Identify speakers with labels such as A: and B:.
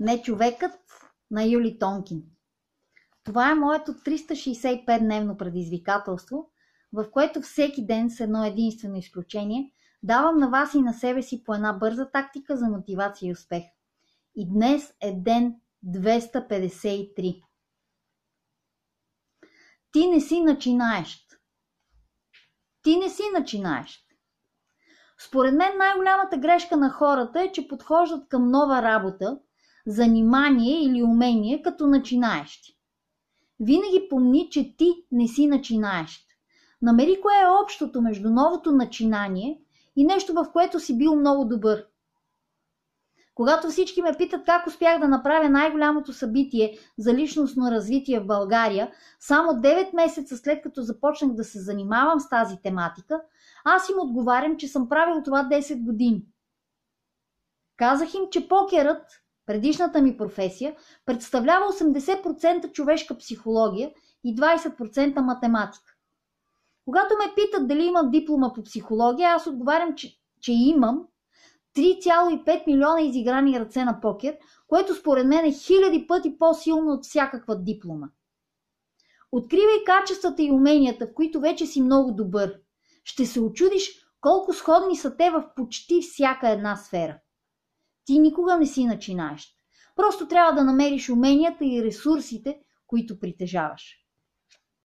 A: Не човекът на Юли Тонкин. Това е моето 365-дневно предизвикателство, в което всеки ден с едно единствено изключение давам на вас и на себе си по една бърза тактика за мотивация и успех. И днес е ден 253. Ти не си начинаещ. Ти не си начинаещ. Според мен най-голямата грешка на хората е, че подхождат към нова работа – занимание или умение като начинаещи. Винаги помни, че ти не си начинаещ. Намери кое е общото между новото начинание и нещо, в което си бил много добър. Когато всички ме питат как успях да направя най-голямото събитие за личностно развитие в България, само 9 месеца след като започнах да се занимавам с тази тематика, аз им отговарям, че съм правил това 10 години. Казах им, че покерът предишната ми професия, представлява 80% човешка психология и 20% математика. Когато ме питат дали имам диплома по психология, аз отговарям, че, че имам 3,5 милиона изиграни ръце на покер, което според мен е хиляди пъти по-силно от всякаква диплома. Откривай качествата и уменията, в които вече си много добър. Ще се очудиш колко сходни са те в почти всяка една сфера. Ти никога не си начинаещ. Просто трябва да намериш уменията и ресурсите, които притежаваш.